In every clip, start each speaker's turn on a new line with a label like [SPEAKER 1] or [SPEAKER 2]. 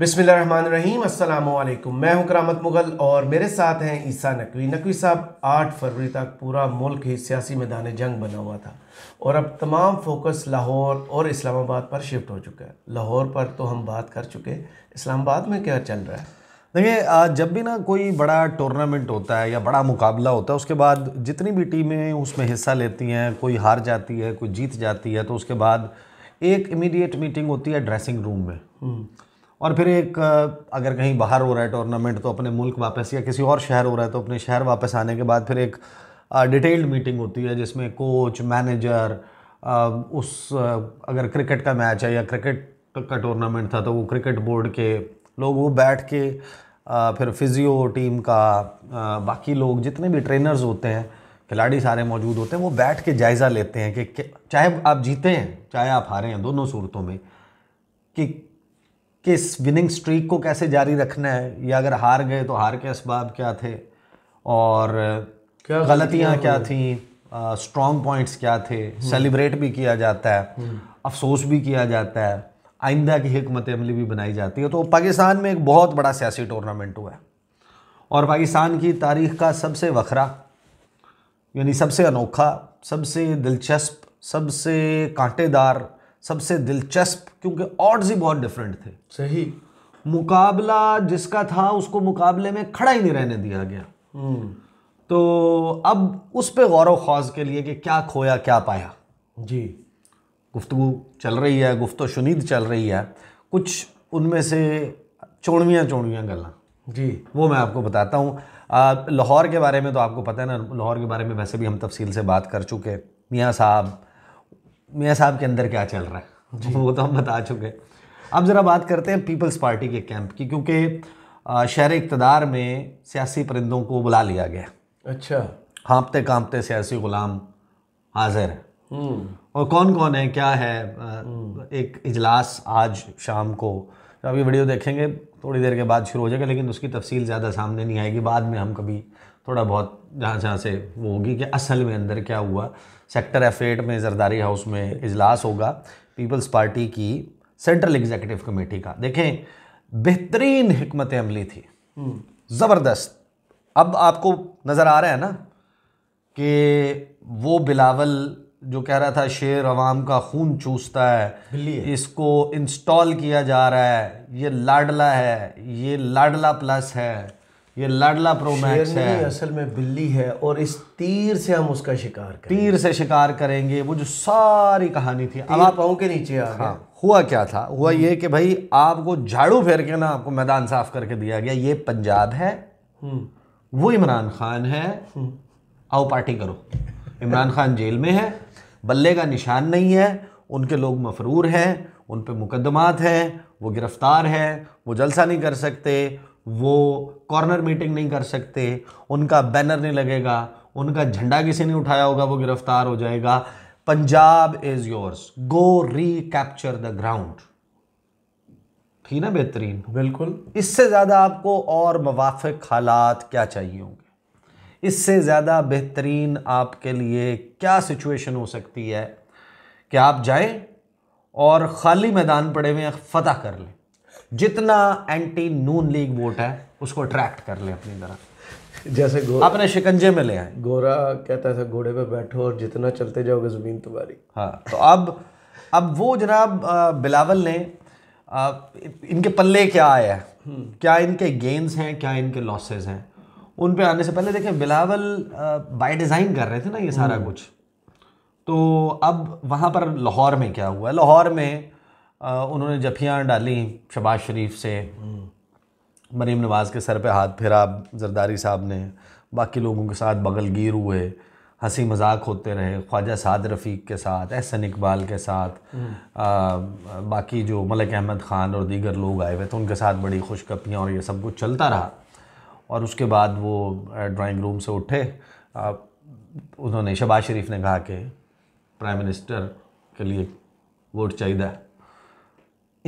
[SPEAKER 1] बिसमीम अल्लाम मैं हूं करामत मुगल और मेरे साथ हैं ईसा नकवी नकवी साहब 8 फरवरी तक पूरा मुल्क ही सियासी मैदान जंग बना हुआ था और अब तमाम फोकस लाहौर और इस्लामाबाद पर शिफ्ट हो चुका है लाहौर पर तो हम बात कर चुके इस्लामाबाद में क्या चल रहा है
[SPEAKER 2] देखिए जब भी ना कोई बड़ा टूर्नामेंट होता है या बड़ा मुकाबला होता है उसके बाद जितनी भी टीमें उसमें हिस्सा लेती हैं कोई हार जाती है कोई जीत जाती है तो उसके बाद एक इमीडिएट मीटिंग होती है ड्रेसिंग रूम में हम्म। और फिर एक अगर कहीं बाहर हो रहा है टूर्नामेंट तो अपने मुल्क वापस या किसी और शहर हो रहा है तो अपने शहर वापस आने के बाद फिर एक डिटेल्ड मीटिंग होती है जिसमें कोच मैनेजर उस अगर क्रिकेट का मैच है या क्रिकेट का टूर्नामेंट था तो वो क्रिकेट बोर्ड के लोग वो बैठ के फिर फिजियो टीम का बाकी लोग जितने भी ट्रेनर्स होते हैं खिलाड़ी सारे मौजूद होते हैं वो बैठ के जायज़ा लेते हैं कि चाहे आप जीते हैं चाहे आप हारे हैं दोनों सूरतों में कि कि इस विनिंग स्ट्रीक को कैसे जारी रखना है या अगर हार गए तो हार के इसबाब क्या थे और क्या गलतियाँ क्या थी स्ट्रॉन्ग पॉइंट्स क्या थे सेलिब्रेट भी किया जाता है हम्म। अफसोस भी किया जाता है आइंदा की हमत अमली भी बनाई जाती है तो पाकिस्तान में एक बहुत बड़ा सियासी टूर्नामेंट हुआ है और पाकिस्तान की तारीख का सबसे वखरा यानी सबसे अनोखा सबसे दिलचस्प सबसे कांटेदार सबसे दिलचस्प क्योंकि ऑड्स ही बहुत डिफरेंट थे सही मुकाबला जिसका था उसको मुकाबले में खड़ा ही नहीं रहने दिया गया हम्म। तो अब उस पर गौर ख्वाज के लिए कि क्या खोया क्या पाया जी गुफ्तु चल रही है गुफ्त शुनीद चल रही है कुछ उनमें से चोड़वियाँ चोड़वियाँ गल जी वो मैं आपको बताता हूँ लाहौर के बारे में तो आपको पता है ना लाहौर के बारे में वैसे भी हम तफसील से बात कर चुके मियाँ साहब मियाँ साहब के अंदर क्या चल रहा है वो तो हम बता चुके अब ज़रा बात करते हैं पीपल्स पार्टी के कैंप की क्योंकि शहर इकतदार में सियासी परिंदों को बुला लिया गया अच्छा हाँपते कांपते सियासी गुलाम हाजिर है हम्म। और कौन कौन है क्या है हम्म। एक इजलास आज शाम को तो वीडियो देखेंगे थोड़ी देर के बाद शुरू हो जाएगा लेकिन उसकी तफसील ज़्यादा सामने नहीं आएगी बाद में हम कभी थोड़ा बहुत जहाँ जहाँ से वो होगी कि असल में अंदर क्या हुआ सेक्टर एफ एट में जरदारी हाउस में इजलास होगा पीपल्स पार्टी की सेंट्रल एग्जीक्यूटिव कमेटी का देखें बेहतरीन हमत अमली थी हम्म। ज़बरदस्त अब आपको नज़र आ रहा है ना कि वो बिलावल जो कह रहा था शेर अवाम का खून चूसता है इसको इंस्टॉल किया जा रहा है ये लाडला है ये लाडला प्लस है ये लाडला प्रोमैक्स है असल
[SPEAKER 1] में बिल्ली है और इस तीर से हम उसका शिकार
[SPEAKER 2] करेंगे तीर से शिकार करेंगे वो जो सारी कहानी थी
[SPEAKER 1] अब आप के नीचे आ हाँ
[SPEAKER 2] हुआ क्या था हुआ हम्म। ये कि भाई आपको झाड़ू फेर के ना आपको मैदान साफ करके दिया गया ये पंजाब है हम्म। वो इमरान खान है हम्म। आओ पार्टी करो इमरान खान जेल में है बल्ले का निशान नहीं है उनके लोग मफरूर हैं उन पर मुकदमात हैं वो गिरफ़्तार हैं वो जलसा नहीं कर सकते वो कॉर्नर मीटिंग नहीं कर सकते उनका बैनर नहीं लगेगा उनका झंडा किसी ने उठाया होगा वो गिरफ्तार हो जाएगा Punjab is yours go capture the ground थी ना बेहतरीन बिल्कुल इससे ज़्यादा आपको और मुवाफ़ हालात क्या चाहिए होंगे इससे ज़्यादा बेहतरीन आपके लिए क्या सिचुएशन हो सकती है कि आप जाएं और ख़ाली मैदान पड़े हुए फतह कर लें जितना एंटी नून लीग वोट है उसको अट्रैक्ट कर ले अपनी तरह जैसे अपने
[SPEAKER 1] शिकंजे में ले आए गोरा कहता है घोड़े पे बैठो और जितना चलते जाओगे ज़मीन तुम्हारी हाँ तो
[SPEAKER 2] अब अब वो जनाब बिलावल ने आ, इनके पल्ले क्या आया है हम्म। क्या इनके गेंस हैं क्या इनके लॉसेस हैं उन पे आने से पहले देखें बिलावल बाय डिज़ाइन कर रहे थे ना ये सारा हम्म। कुछ तो अब वहाँ पर लाहौर में क्या हुआ लाहौर में उन्होंने जफियाँ डाली शबाज शरीफ से मरीम नवाज़ के सर पे हाथ फेरा जरदारी साहब ने बाकी लोगों के साथ बगलगीर हुए हंसी मजाक होते रहे ख्वाजा साद रफ़ीक के साथ एहसन इकबाल के साथ आ, बाकी जो मलिक अहमद ख़ान और दीगर लोग आए हुए थे उनके साथ बड़ी खुशकपियाँ और ये सब कुछ चलता रहा और उसके बाद वो ड्राइंग रूम से उठे आ, उन्होंने शबाज शरीफ ने कहा कि प्राइम मिनिस्टर के लिए वोट चाहिए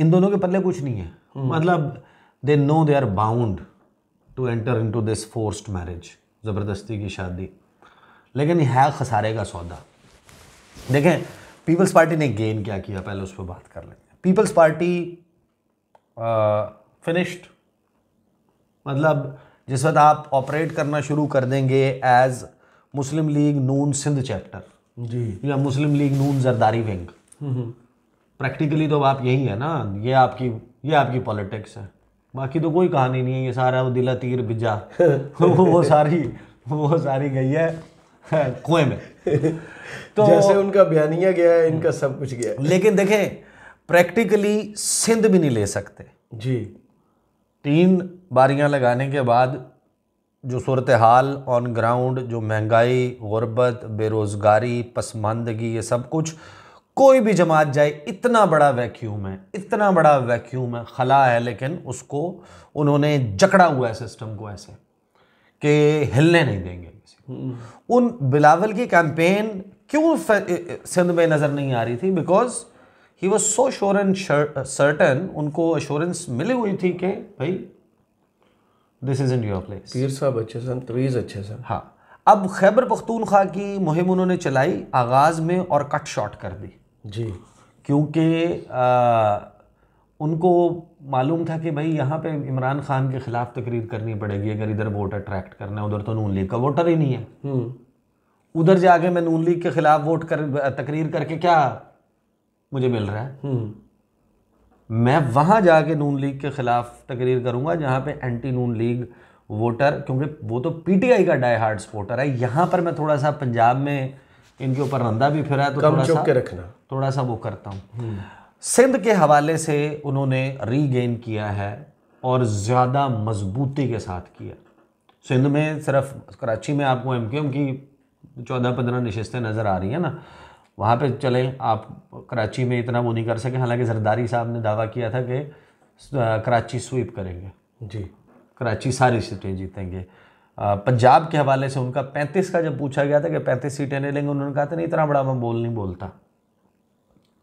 [SPEAKER 2] इन दोनों के पल्ले कुछ नहीं है हम्म। मतलब they know they are bound to enter into this forced marriage ज़बरदस्ती की शादी लेकिन है खसारे का सौदा देखें पीपल्स पार्टी ने गेन क्या किया पहले उस पर बात कर लेंगे पीपल्स पार्टी फिनिश्ड मतलब जिस वक्त आप ऑपरेट करना शुरू कर देंगे as Muslim League Noon Sindh chapter जी या Muslim League Noon Zardari wing practically तो आप यही है ना ये आपकी ये आपकी पॉलिटिक्स है बाकी तो कोई कहानी नहीं है ये सारा वो दिला तीर बिजा वो, वो सारी वो सारी गई है कुएं में तो जैसे उनका बयानिया गया है इनका सब कुछ गया लेकिन देखें प्रैक्टिकली सिंध भी नहीं ले सकते जी तीन बारियां लगाने के बाद जो सूरत हाल ऑन ग्राउंड जो महंगाई गुरबत बेरोज़गारी पसमानदगी ये सब कुछ कोई भी जमात जाए इतना बड़ा वैक्यूम है इतना बड़ा वैक्यूम है खला है लेकिन उसको उन्होंने जकड़ा हुआ है सिस्टम को ऐसे कि हिलने नहीं देंगे हम्म। उन बिलावल की कैंपेन क्यों सिंध में नज़र नहीं आ रही थी because he was so sure and certain उनको अश्योरेंस मिली हुई थी कि भाई this is in your place पीर साहब अच्छे सर तवीज़ अच्छे सर हाँ अब खैबर पख्तूनख्वा की मुहिम उन्होंने चलाई आगाज़ में और कट शॉट कर दी जी क्योंकि उनको मालूम था कि भाई यहाँ पे इमरान खान के ख़िलाफ़ तकरीर करनी पड़ेगी अगर इधर वोट अट्रैक्ट करना है उधर तो नून लीग का वोटर ही नहीं है हम्म। उधर जाके मैं नून लीग के ख़िलाफ़ वोट कर तकरीर करके क्या मुझे मिल रहा है हम्म। मैं वहाँ जाके नून लीग के ख़िलाफ़ तकरीर करूँगा जहाँ पे एंटी नून लीग वोटर क्योंकि वो तो पीटीआई का डाई हार्ड सपोर्टर है यहाँ पर मैं थोड़ा सा पंजाब में इनके ऊपर रंदा भी फिरा है तो थोड़ा सा के रखना थोड़ा सा वो करता हूँ हम्म। सिंध के हवाले से उन्होंने रीगेन किया है और ज़्यादा मजबूती के साथ किया सिंध में सिर्फ कराची में आपको एम क्यू एम की चौदह पंद्रह नशस्तें नज़र आ रही हैं ना वहाँ पे चले आप कराची में इतना वो नहीं कर सके हालांकि जरदारी साहब ने दावा किया था कि कराची स्वीप करेंगे जी कराची सारी सीटें जीतेंगे पंजाब के हवाले से उनका पैंतीस का जब पूछा गया था कि पैंतीस सीटें ले लेंगे उन्होंने कहा था नहीं इतना बड़ा मैं बोल नहीं बोलता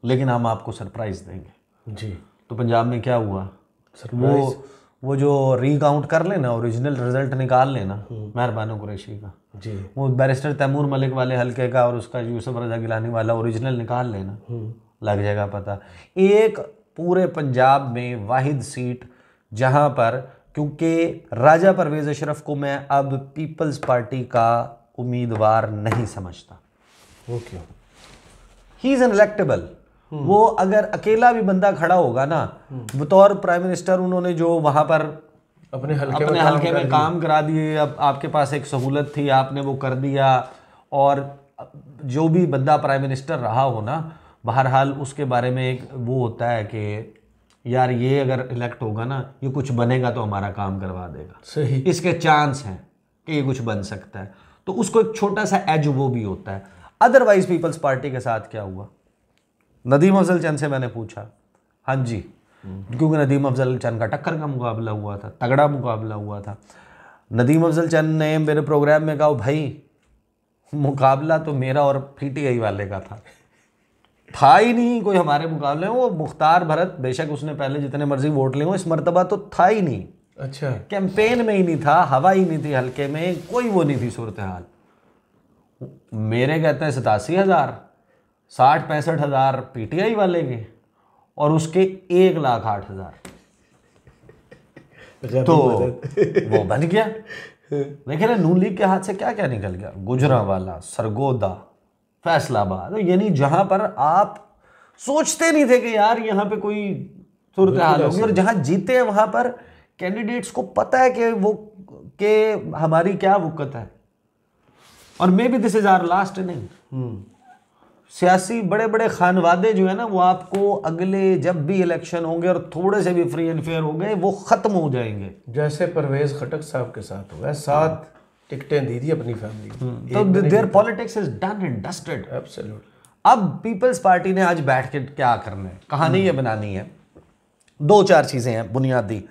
[SPEAKER 2] लेकिन हम आपको सरप्राइज़ देंगे जी तो पंजाब में क्या हुआ वो वो जो रीकाउंट कर लेना ओरिजिनल रिजल्ट निकाल लेना हम्म। मेहरबान कुरैशी का जी वो बैरिस्टर तैमूर मलिक वाले हल्के का और उसका यूसुफ रजा गिलानी वाला ओरिजिनल निकाल लेना हम्म। लग जाएगा पता एक पूरे पंजाब में वाहिद सीट जहाँ पर क्योंकि राजा परवेज़ अशरफ को मैं अब पीपल्स पार्टी का उम्मीदवार नहीं समझता ओके ही इज़ अनलेक्टेबल वो अगर अकेला भी बंदा खड़ा होगा ना hmm. बतौर प्राइम मिनिस्टर उन्होंने जो वहाँ पर अपने हल्के अपने में हल्के में काम करा दिए अब आपके पास एक सहूलत थी आपने वो कर दिया और जो भी बंदा प्राइम मिनिस्टर रहा हो ना बहरहाल उसके बारे में एक वो होता है कि यार ये अगर इलेक्ट होगा ना ये कुछ बनेगा तो हमारा काम करवा देगा सही इसके चांस हैं कि ये कुछ बन सकता है तो उसको एक छोटा सा एज वो भी होता है अदरवाइज पीपल्स पार्टी के साथ क्या हुआ नदीम अफजल चंद से मैंने पूछा हाँ जी क्योंकि नदीम अफजल चंद का टक्कर का मुकाबला हुआ था तगड़ा मुकाबला हुआ था नदीम अफजल चंद ने मेरे प्रोग्राम में कहा भाई मुकाबला तो मेरा और पी वाले का था था ही नहीं कोई हमारे मुकाबले वो मुख्तार भरत बेशक उसने पहले जितने मर्जी वोट लिए इस मरतबा तो था ही नहीं अच्छा कैंपेन में ही नहीं था हवा ही नहीं थी हल्के में कोई वो नहीं थी सूरत हाल मेरे कहते हैं सतासी हज़ार साठ पैंसठ हज़ार आई वाले के और उसके एक लाख आठ हज़ार
[SPEAKER 1] तो वो बन
[SPEAKER 2] गया देखे ना नू लीग के हाथ से क्या क्या निकल गया गुजरा वाला सरगोदा फैसलाबाद तो यानी जहां पर आप सोचते नहीं थे कि यार यहाँ पे कोई सूरत हाल होगी और जहां जीते हैं वहां पर कैंडिडेट्स को पता है कि वो के हमारी क्या वक्त है और maybe this is our last inning सियासी बड़े बड़े खानवादे जो है ना वो आपको अगले जब भी इलेक्शन होंगे और थोड़े से भी फ्री एंड फेयर होंगे वो
[SPEAKER 1] ख़त्म हो जाएंगे जैसे परवेज़ खटक साहब के साथ हुआ है सात टिकटें दी थी अपनी फैमिली
[SPEAKER 2] हम्म, तो their politics is done and dusted absolutely अब पीपल्स पार्टी ने आज बैठ के क्या करना है कहानी ये हम्म। बनानी है दो चार चीज़ें हैं बुनियादी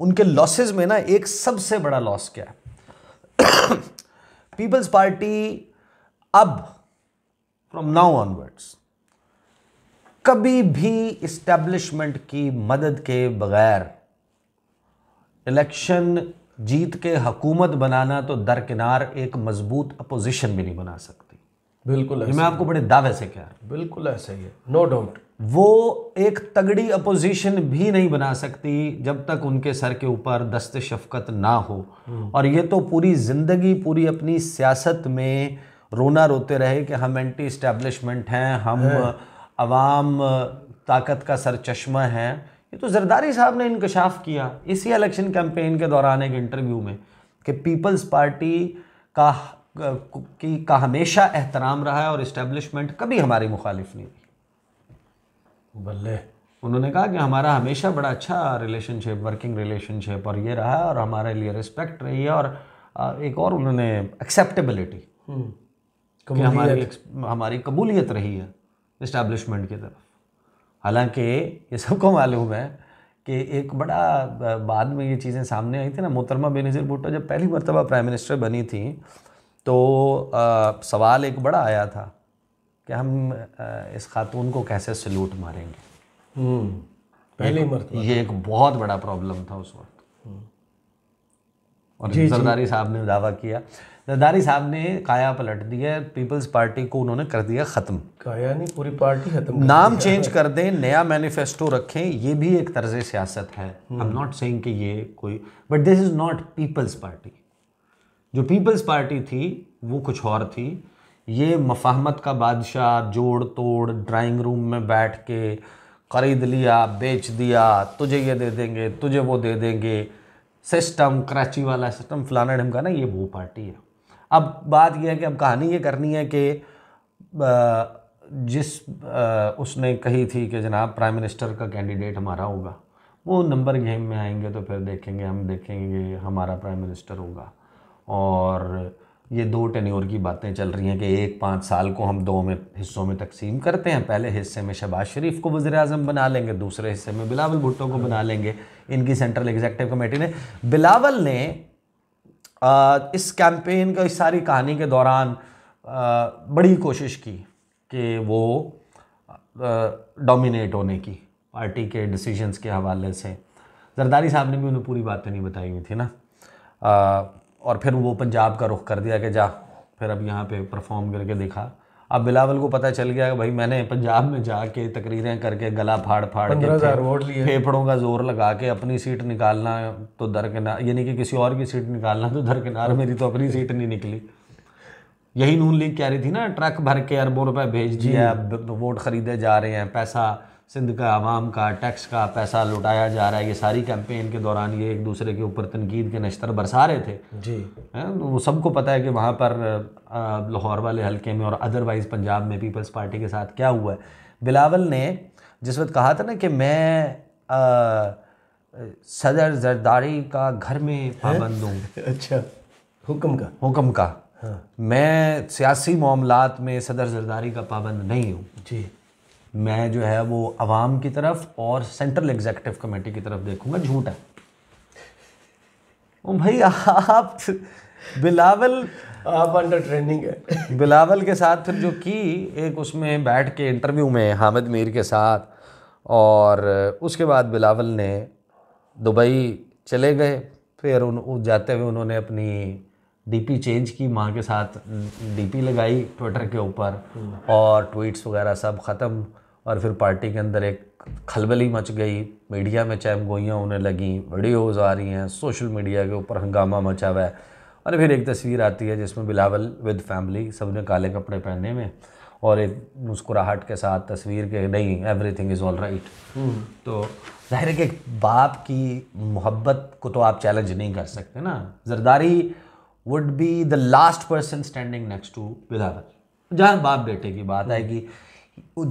[SPEAKER 2] उनके लॉसेस में ना एक सबसे बड़ा लॉस क्या है पीपल्स पार्टी अब फ्रॉम नाउ ऑनवर्ड्स कभी भी इस्टेब्लिशमेंट की मदद के बगैर इलेक्शन जीत के हकूमत बनाना तो दरकिनार एक मजबूत अपोजिशन भी नहीं बना सकती बिल्कुल मैं आपको बड़े दावे से कह रहा
[SPEAKER 1] हूँ बिल्कुल ऐसा ही है
[SPEAKER 2] नो डाउट वो एक तगड़ी अपोजिशन भी नहीं बना सकती जब तक उनके सर के ऊपर दस्त शफकत ना हो हम्म। और ये तो पूरी ज़िंदगी पूरी अपनी सियासत में रोना रोते रहे कि हम एंटी इस्टेब्लिशमेंट हैं हम है। ताकत का सर चश्मा हैं ये तो जरदारी साहब ने इंकशाफ किया इसी इलेक्शन कैंपेन के दौरान एक इंटरव्यू में कि पीपल्स पार्टी का की का हमेशा एहतराम रहा है और इस्टेब्लिशमेंट कभी हमारी मुखालिफ नहीं थी बल्ले उन्होंने कहा कि हमारा हमेशा बड़ा अच्छा रिलेशनशिप वर्किंग रिलेशनशिप और ये रहा है और हमारे लिए रिस्पेक्ट रही है और एक और उन्होंने एक्सेप्टेबिलिटी
[SPEAKER 1] हम्म। हमारी
[SPEAKER 2] हमारी कबूलियत रही है इस्टेब्लिशमेंट की तरफ हालांकि ये सबको मालूम है कि एक बड़ा बाद में ये चीज़ें सामने आई थी ना मोहतरमा बेनज़ीर भुट्टो जब पहली मरतबा प्राइम मिनिस्टर बनी थी तो आ, सवाल एक बड़ा आया था कि हम आ, इस खातून को कैसे सल्यूट मारेंगे हम्म,
[SPEAKER 1] पहली मरतबा
[SPEAKER 2] ये एक बहुत बड़ा प्रॉब्लम था उस वक्त हम्म। और जरदारी साहब ने दावा किया जरदारी साहब ने काया पलट दिया है पीपल्स पार्टी को उन्होंने कर दिया ख़त्म
[SPEAKER 1] काया नहीं पूरी पार्टी खत्म नाम चेंज
[SPEAKER 2] कर दें नया मैनिफेस्टो रखें ये भी एक तर्ज सियासत है आई एम नॉट सेइंग कि ये कोई but this is not People's Party जो पीपल्स पार्टी थी वो कुछ और थी ये मफाहमत का बादशाह जोड़ तोड़ ड्राइंग रूम में बैठ के ख़रीद लिया बेच दिया तुझे ये दे देंगे तुझे वो दे देंगे सिस्टम कराची वाला सिस्टम फलाना ना ये वो पार्टी है अब बात यह है कि अब कहानी ये करनी है कि जिस उसने कही थी कि जनाब प्राइम मिनिस्टर का कैंडिडेट हमारा होगा वो नंबर गेम में आएंगे तो फिर देखेंगे हम देखेंगे हमारा प्राइम मिनिस्टर होगा और ये दो टेन्योर की बातें चल रही हैं कि एक पाँच साल को हम दो में हिस्सों में तकसीम करते हैं पहले हिस्से में शहबाज शरीफ को वज़र अजम बना लेंगे दूसरे हिस्से में बिलावल भुट्टो को बना लेंगे इनकी सेंट्रल एग्जेक्टिव कमेटी ने बिलावल ने इस कैंपेन का इस सारी कहानी के दौरान बड़ी कोशिश की कि वो डोमिनेट होने की पार्टी के डिसीजंस के हवाले से जरदारी साहब ने भी उन्हें पूरी बातें नहीं बताई हुई थी ना और फिर वो पंजाब का रुख कर दिया कि जा फिर अब यहाँ पे परफॉर्म करके देखा अब बिलावल को पता चल गया भाई मैंने पंजाब में जाके तकरीरें करके गला फाड़ फाड़ के फेफड़ों का जोर लगा के अपनी सीट निकालना तो दरकिनार यानी कि किसी और की सीट निकालना तो दरकिनार मेरी तो अपनी सीट नहीं निकली यही नून लीग कह रही थी ना ट्रक भर के अरबों रुपए भेज दिया वोट खरीदे जा रहे हैं पैसा सिंध का आवाम का टैक्स का पैसा लुटाया जा रहा है ये सारी कैंपेन के दौरान ये एक दूसरे के ऊपर तनकीद के नश्तर बरसा रहे थे जी है? तो वो सबको पता है कि वहाँ पर लाहौर वाले हलके में और अदरवाइज़ पंजाब में पीपल्स पार्टी के साथ क्या हुआ है बिलावल ने जिस वक्त कहा था ना कि मैं आ, सदर जरदारी का घर में पाबंद हूँ अच्छा हुक्म का हुक्म का हाँ। मैं सियासी मामला में सदर जरदारी का पाबंद नहीं हूँ जी मैं जो है वो आवाम की तरफ और सेंट्रल एग्जेक्टिव कमेटी की तरफ देखूंगा झूठ है भाई आप बिलावल आप अंडर ट्रेनिंग है बिलावल के साथ फिर जो की एक उसमें बैठ के इंटरव्यू में हामिद मीर के साथ और उसके बाद बिलावल ने दुबई चले गए फिर उन जाते हुए उन्होंने अपनी डीपी चेंज की माँ के साथ डीपी लगाई ट्विटर के ऊपर हम्म। और ट्वीट्स वगैरह सब ख़त्म और फिर पार्टी के अंदर एक खलबली मच गई मीडिया में चैम गोइयाँ होने लगें वीडियोज़ आ रही हैं सोशल मीडिया के ऊपर हंगामा मचा हुआ है और फिर एक तस्वीर आती है जिसमें बिलावल विद फैमिली सब ने काले कपड़े पहने में और एक मुस्कुराहट के साथ तस्वीर के नहीं everything is all right तो जाहिर है कि एक बाप की मोहब्बत को तो आप चैलेंज नहीं कर सकते ना Zardari would be the last person standing next to Bilawal जहाँ बाप बेटे की बात आएगी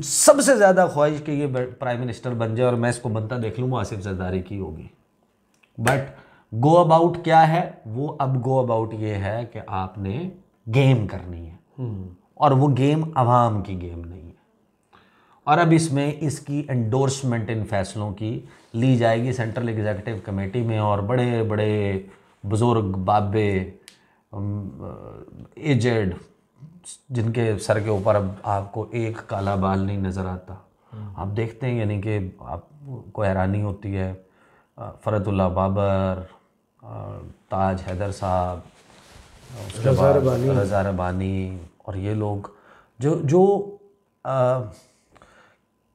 [SPEAKER 2] सबसे ज़्यादा ख्वाहिश कि ये प्राइम मिनिस्टर बन जाए और मैं इसको बनता देख लूँ आसिफ जरदारी की होगी बट गो अबाउट क्या है वो अब गो अबाउट ये है कि आपने गेम करनी है हम्म। और वो गेम आवाम की गेम नहीं है और अब इसमें इसकी एंडोर्समेंट इन फैसलों की ली जाएगी सेंट्रल एग्जीक्यूटिव कमेटी में और बड़े बड़े बुज़ुर्ग बाबे एजेड जिनके सर के ऊपर अब आपको एक काला बाल नहीं नज़र आता आप देखते हैं यानी कि आपको हैरानी होती है फ़रतुल्ला बाबर ताज हैदर साहब हज़ार बानी रजा रबानी और ये लोग जो जो आ,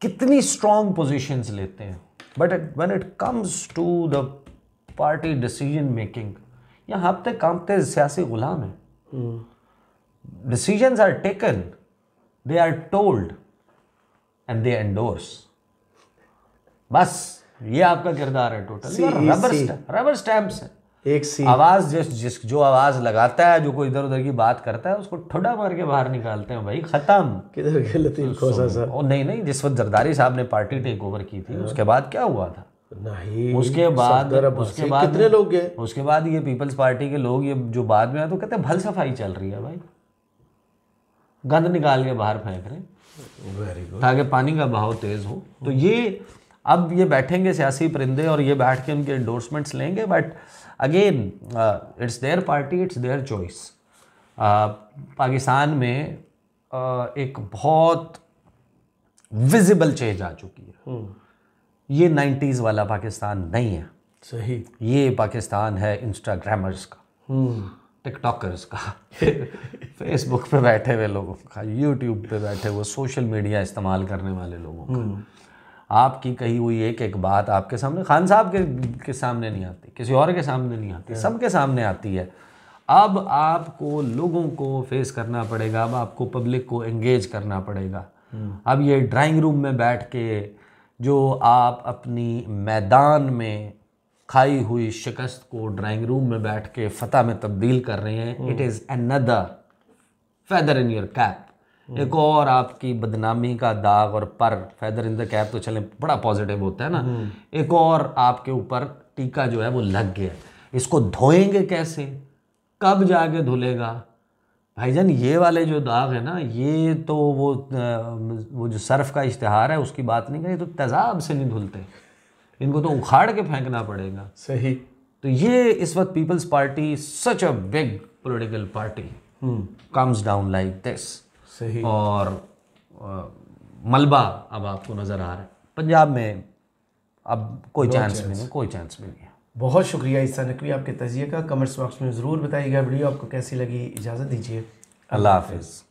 [SPEAKER 2] कितनी स्ट्रॉन्ग पोजीशंस लेते हैं but when it comes to the party decision making यहाँ हफ्ते कामते सियासी ग़ुलाम है हम्म। decisions are taken, they are told and they endorse. बस ये आपका किरदार है टोटल रबर रबर स्टैम्प्स है एक सी आवाज जिस जिस जो आवाज लगाता है जो कोई इधर उधर की बात करता है उसको ठुडा मार के बाहर निकालते हैं भाई खत्म किधर के लतीफ तो खोसा सर ओ नहीं नहीं जिस वक्त जरदारी साहब ने पार्टी टेक ओवर की थी उसके बाद क्या हुआ था नहीं उसके बाद उसके बाद कितने लोग गए उसके बाद ये पीपल्स पार्टी के लोग ये जो बाद में आए तो कहते हैं भल सफाई चल रही है भाई गंद निकाल के बाहर फेंक रहे
[SPEAKER 1] हैं वेरी
[SPEAKER 2] गुड ताकि पानी का बहाव तेज़ हो तो ये अब ये बैठेंगे सियासी परिंदे और ये बैठ के उनके इंडोर्समेंट्स लेंगे but again it's their party it's their choice Pakistan में uh, एक बहुत विजिबल चेंज आ चुकी है hmm. ये नाइन्टीज़ वाला पाकिस्तान नहीं है सही ये पाकिस्तान है इंस्टाग्रामर्स का टिकटॉकर्स hmm. का फेसबुक पे बैठे हुए लोगों का यूट्यूब पे बैठे हुए सोशल मीडिया इस्तेमाल करने वाले लोगों का हम्म। आपकी कही हुई एक एक बात आपके सामने खान साहब के के सामने नहीं आती किसी और के सामने नहीं आती सबके सामने आती है अब आपको लोगों को फेस करना पड़ेगा अब आपको पब्लिक को एंगेज करना पड़ेगा हम्म। अब ये ड्राइंग रूम में बैठ के जो आप अपनी मैदान में खाई हुई शिकस्त को ड्राइंग रूम में बैठ के फतह में तब्दील कर रहे हैं it is another feather in your cap एक और आपकी बदनामी का दाग और पर फैदर इन द कैप तो चले बड़ा पॉजिटिव होता है ना hmm. एक और आपके ऊपर टीका जो है वो लग गया इसको धोएंगे कैसे कब जाके धुलेगा भाईजान ये वाले जो दाग है ना ये तो वो वो जो सर्फ का इश्तहार है उसकी बात नहीं करें तो तेज़ाब से नहीं धुलते इनको तो उखाड़ के फेंकना पड़ेगा सही तो ये इस वक्त people's party such a big political party comes down like this सही और मलबा अब आपको नज़र आ रहा है पंजाब में अब कोई चांस भी नहीं कोई चांस भी नहीं बहुत
[SPEAKER 1] शुक्रिया ईसा नकवी आपके तजिए का कमेंट्स बॉक्स में ज़रूर बताइएगा वीडियो आपको कैसी लगी इजाज़त दीजिए अल्लाह
[SPEAKER 2] हाफिज़